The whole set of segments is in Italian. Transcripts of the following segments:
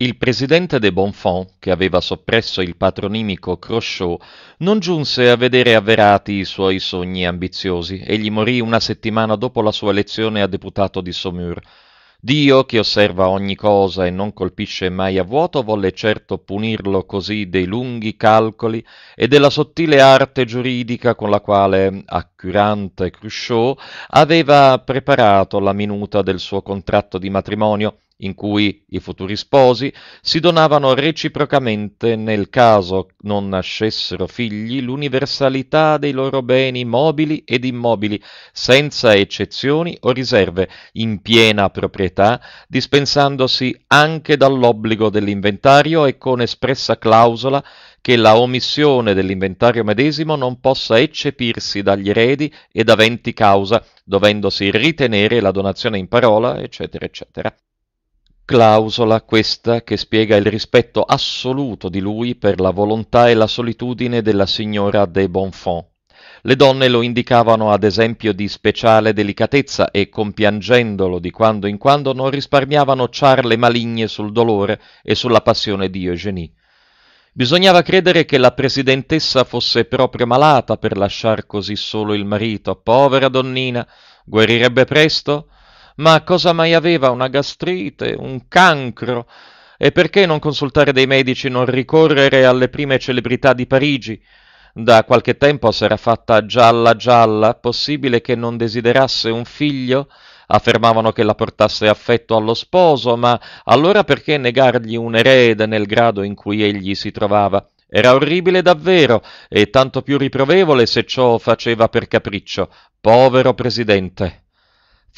Il presidente de Bonfons, che aveva soppresso il patronimico Crochot, non giunse a vedere avverati i suoi sogni ambiziosi e gli morì una settimana dopo la sua elezione a deputato di Saumur. Dio, che osserva ogni cosa e non colpisce mai a vuoto, volle certo punirlo così dei lunghi calcoli e della sottile arte giuridica con la quale, accurante Cruchot, aveva preparato la minuta del suo contratto di matrimonio, in cui i futuri sposi si donavano reciprocamente nel caso non nascessero figli l'universalità dei loro beni mobili ed immobili, senza eccezioni o riserve, in piena proprietà, dispensandosi anche dall'obbligo dell'inventario e con espressa clausola che la omissione dell'inventario medesimo non possa eccepirsi dagli eredi ed aventi causa, dovendosi ritenere la donazione in parola, eccetera, eccetera clausola questa che spiega il rispetto assoluto di lui per la volontà e la solitudine della signora de Bonfons. Le donne lo indicavano ad esempio di speciale delicatezza e, compiangendolo di quando in quando, non risparmiavano ciarle maligne sul dolore e sulla passione di Eugénie. Bisognava credere che la presidentessa fosse proprio malata per lasciar così solo il marito. Povera donnina, guarirebbe presto? Ma cosa mai aveva? Una gastrite? Un cancro? E perché non consultare dei medici, non ricorrere alle prime celebrità di Parigi? Da qualche tempo s'era fatta gialla gialla, possibile che non desiderasse un figlio? Affermavano che la portasse affetto allo sposo, ma allora perché negargli un erede nel grado in cui egli si trovava? Era orribile davvero, e tanto più riprovevole se ciò faceva per capriccio. Povero presidente.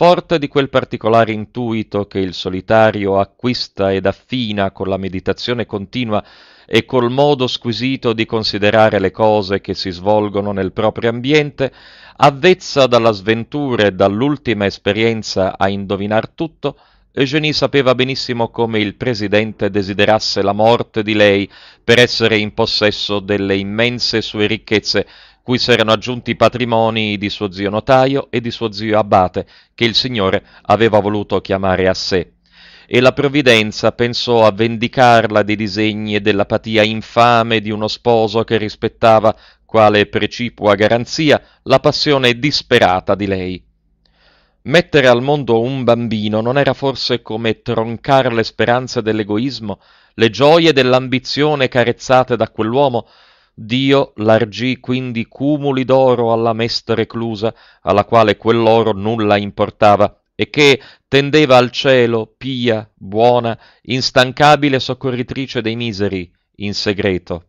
Forte di quel particolare intuito che il solitario acquista ed affina con la meditazione continua e col modo squisito di considerare le cose che si svolgono nel proprio ambiente, avvezza dalla sventura e dall'ultima esperienza a indovinar tutto, Eugenie sapeva benissimo come il presidente desiderasse la morte di lei per essere in possesso delle immense sue ricchezze cui s'erano aggiunti i patrimoni di suo zio notaio e di suo zio abate, che il Signore aveva voluto chiamare a sé. E la provvidenza pensò a vendicarla dei disegni e dell'apatia infame di uno sposo che rispettava, quale precipua garanzia, la passione disperata di lei. Mettere al mondo un bambino non era forse come troncare le speranze dell'egoismo, le gioie dell'ambizione carezzate da quell'uomo, Dio l'argì quindi cumuli d'oro alla mesta reclusa, alla quale quell'oro nulla importava, e che tendeva al cielo, pia, buona, instancabile soccorritrice dei miseri, in segreto.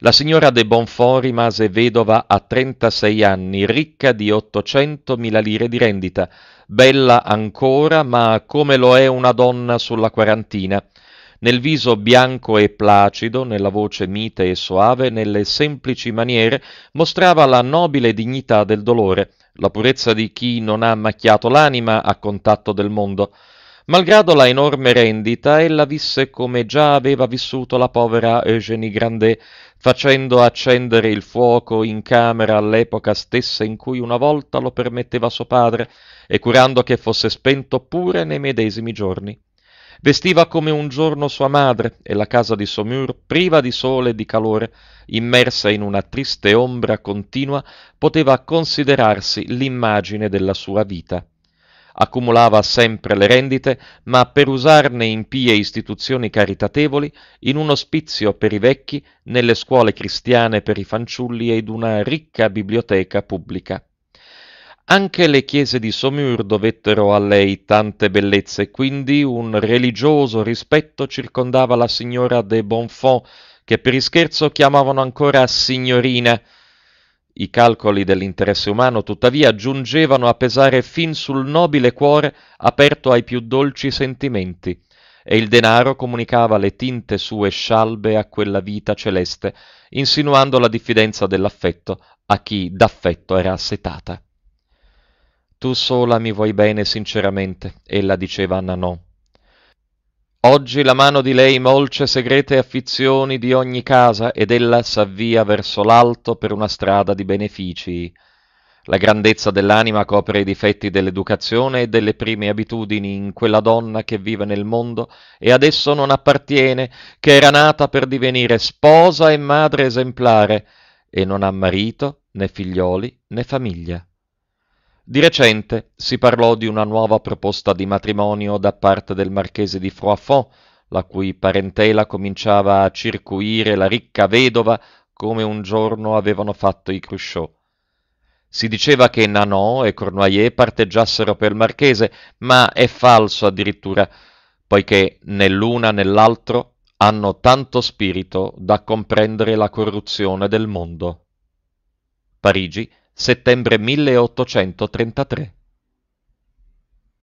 La signora de Bonfort rimase vedova a 36 anni, ricca di 800.000 lire di rendita, bella ancora, ma come lo è una donna sulla quarantina, nel viso bianco e placido, nella voce mite e soave, nelle semplici maniere, mostrava la nobile dignità del dolore, la purezza di chi non ha macchiato l'anima a contatto del mondo. Malgrado la enorme rendita, ella visse come già aveva vissuto la povera Eugénie Grandet, facendo accendere il fuoco in camera all'epoca stessa in cui una volta lo permetteva suo padre, e curando che fosse spento pure nei medesimi giorni. Vestiva come un giorno sua madre e la casa di Saumur, priva di sole e di calore, immersa in una triste ombra continua, poteva considerarsi l'immagine della sua vita. Accumulava sempre le rendite, ma per usarne in pie istituzioni caritatevoli, in un ospizio per i vecchi, nelle scuole cristiane per i fanciulli ed una ricca biblioteca pubblica. Anche le chiese di Saumur dovettero a lei tante bellezze, quindi un religioso rispetto circondava la signora de Bonfons, che per ischerzo chiamavano ancora signorina. I calcoli dell'interesse umano, tuttavia, giungevano a pesare fin sul nobile cuore aperto ai più dolci sentimenti, e il denaro comunicava le tinte sue scialbe a quella vita celeste, insinuando la diffidenza dell'affetto a chi d'affetto era assetata. Tu sola mi vuoi bene sinceramente, ella diceva a Nanò. Oggi la mano di lei molce segrete affizioni di ogni casa ed ella s'avvia verso l'alto per una strada di benefici. La grandezza dell'anima copre i difetti dell'educazione e delle prime abitudini in quella donna che vive nel mondo e adesso non appartiene, che era nata per divenire sposa e madre esemplare, e non ha marito, né figlioli, né famiglia. Di recente si parlò di una nuova proposta di matrimonio da parte del marchese di Froidfond, la cui parentela cominciava a circuire la ricca vedova come un giorno avevano fatto i Cruchot. Si diceva che Nanon e Cornoyer parteggiassero per il marchese, ma è falso addirittura, poiché né l'una né l'altro hanno tanto spirito da comprendere la corruzione del mondo. Parigi, settembre 1833